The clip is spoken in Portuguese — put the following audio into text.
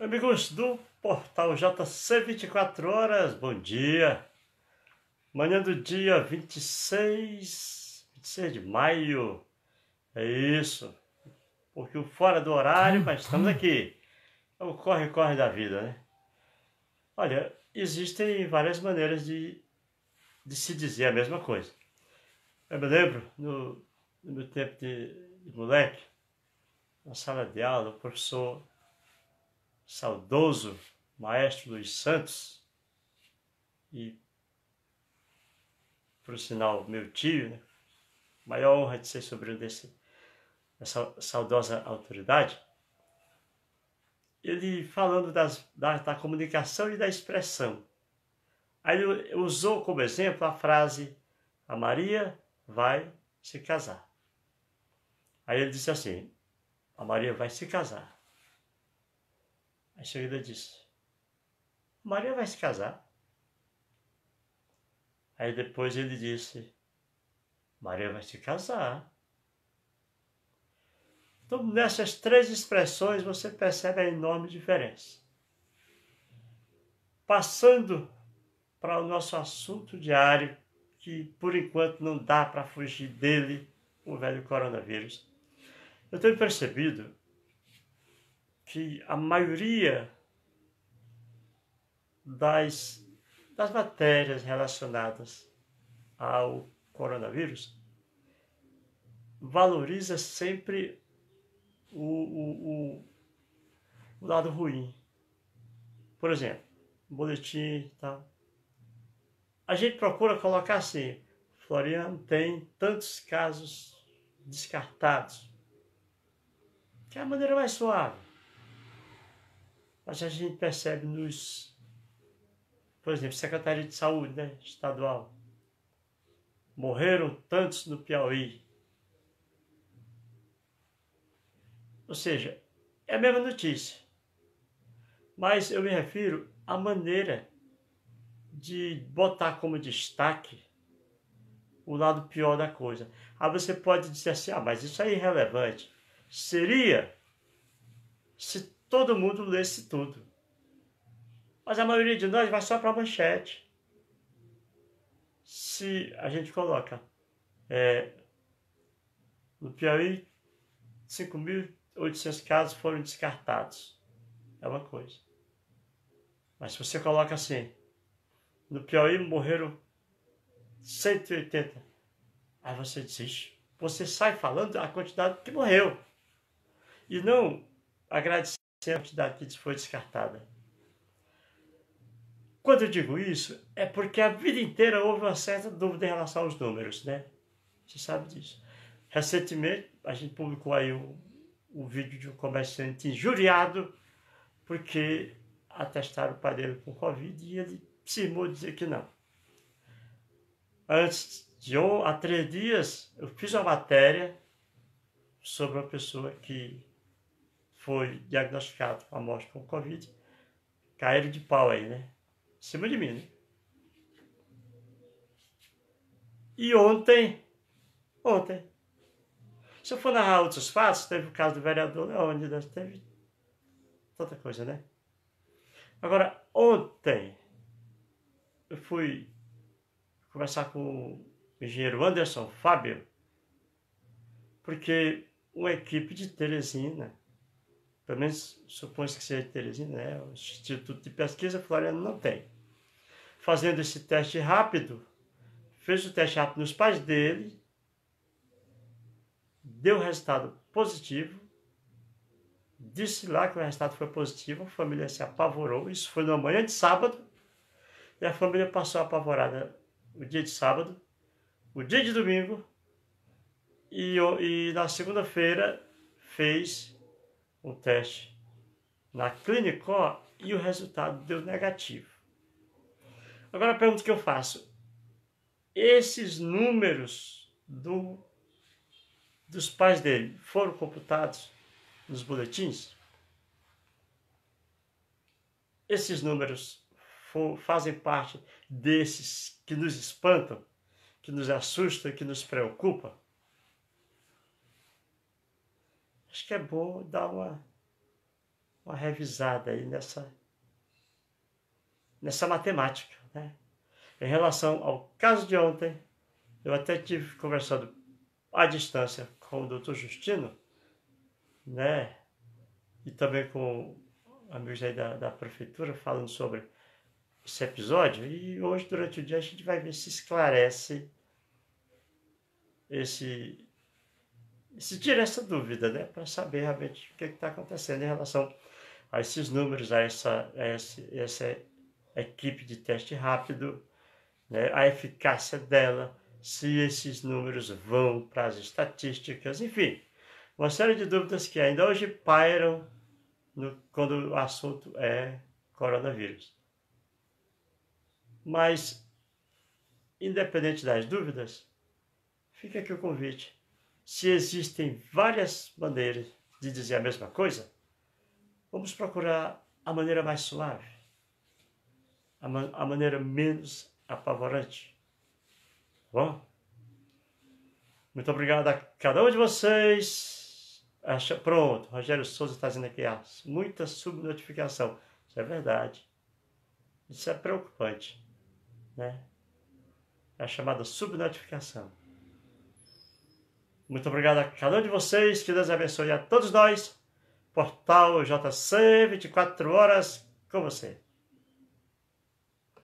Amigos do portal JC 24 Horas, bom dia! Manhã do dia 26, 26 de maio, é isso. Um pouquinho fora do horário, mas estamos uhum. aqui. É o corre-corre da vida, né? Olha, existem várias maneiras de, de se dizer a mesma coisa. Eu me lembro, no, no meu tempo de, de moleque, na sala de aula, o professor saudoso maestro dos santos, e, por sinal, meu tio, né? maior honra de ser sobrinho desse, dessa saudosa autoridade, ele falando das, da, da comunicação e da expressão. Aí ele usou como exemplo a frase: A Maria vai se casar. Aí ele disse assim: A Maria vai se casar. A seguida disse: Maria vai se casar. Aí depois ele disse: Maria vai se casar. Então, nessas três expressões, você percebe a enorme diferença. Passando para o nosso assunto diário, que por enquanto não dá para fugir dele, o velho coronavírus. Eu tenho percebido que a maioria das, das matérias relacionadas ao coronavírus valoriza sempre o, o, o, lado ruim. Por exemplo, boletim e tal. A gente procura colocar assim, Florian tem tantos casos descartados. Que é a maneira mais suave. Mas a gente percebe nos, por exemplo, Secretaria de Saúde né, Estadual. Morreram tantos no Piauí. Ou seja, é a mesma notícia. Mas eu me refiro à maneira de botar como destaque o lado pior da coisa. Aí você pode dizer assim: ah, mas isso é irrelevante. Seria se todo mundo lesse tudo. Mas a maioria de nós vai só para a manchete. Se a gente coloca é, no Piauí, 5.800 casos foram descartados. É uma coisa. Mas se você coloca assim, no Piauí morreram 180, aí você desiste. Você sai falando a quantidade que morreu. E não agradecendo. 100% a Kids foi descartada. Quando eu digo isso, é porque a vida inteira houve uma certa dúvida em relação aos números, né? Você sabe disso. Recentemente, a gente publicou aí um, um vídeo de um comerciante injuriado porque atestaram o padeiro com Covid e ele se irmou dizer que não. Antes de um, há três dias, eu fiz uma matéria sobre uma pessoa que foi diagnosticado com a morte com Covid, caíram de pau aí, né? Em cima de mim, né? E ontem, ontem, se eu for narrar outros fatos, teve o caso do vereador Leônidas, né? teve tanta coisa, né? Agora, ontem, eu fui conversar com o engenheiro Anderson Fábio, porque uma equipe de Teresina pelo menos supõe que seja Teresina, né? o Instituto de Pesquisa Floriano não tem. Fazendo esse teste rápido, fez o teste rápido nos pais dele, deu resultado positivo, disse lá que o resultado foi positivo, a família se apavorou, isso foi na manhã de sábado, e a família passou apavorada o dia de sábado, o dia de domingo, e, e na segunda-feira fez o teste na Clinicó e o resultado deu negativo. Agora a pergunta que eu faço: esses números do, dos pais dele foram computados nos boletins? Esses números for, fazem parte desses que nos espantam, que nos assustam, que nos preocupam? acho que é bom dar uma, uma revisada aí nessa, nessa matemática. Né? Em relação ao caso de ontem, eu até tive conversando à distância com o doutor Justino, né? E também com amigos aí da, da prefeitura falando sobre esse episódio. E hoje, durante o dia, a gente vai ver se esclarece esse se tira essa dúvida, né, para saber realmente o que é está acontecendo em relação a esses números, a essa, a essa, essa equipe de teste rápido, né, a eficácia dela, se esses números vão para as estatísticas, enfim, uma série de dúvidas que ainda hoje pairam no, quando o assunto é coronavírus. Mas, independente das dúvidas, fica aqui o convite se existem várias maneiras de dizer a mesma coisa, vamos procurar a maneira mais suave, a, man a maneira menos apavorante. Tá bom? Muito obrigado a cada um de vocês. Acha, pronto, Rogério Souza está dizendo aqui, ah, muita subnotificação. Isso é verdade. Isso é preocupante. Né? É a chamada subnotificação. Muito obrigado a cada um de vocês. Que Deus abençoe a todos nós. Portal JC, 24 horas com você.